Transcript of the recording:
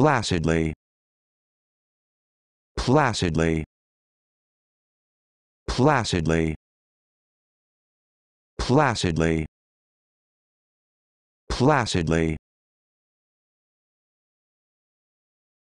placidly placidly placidly placidly placidly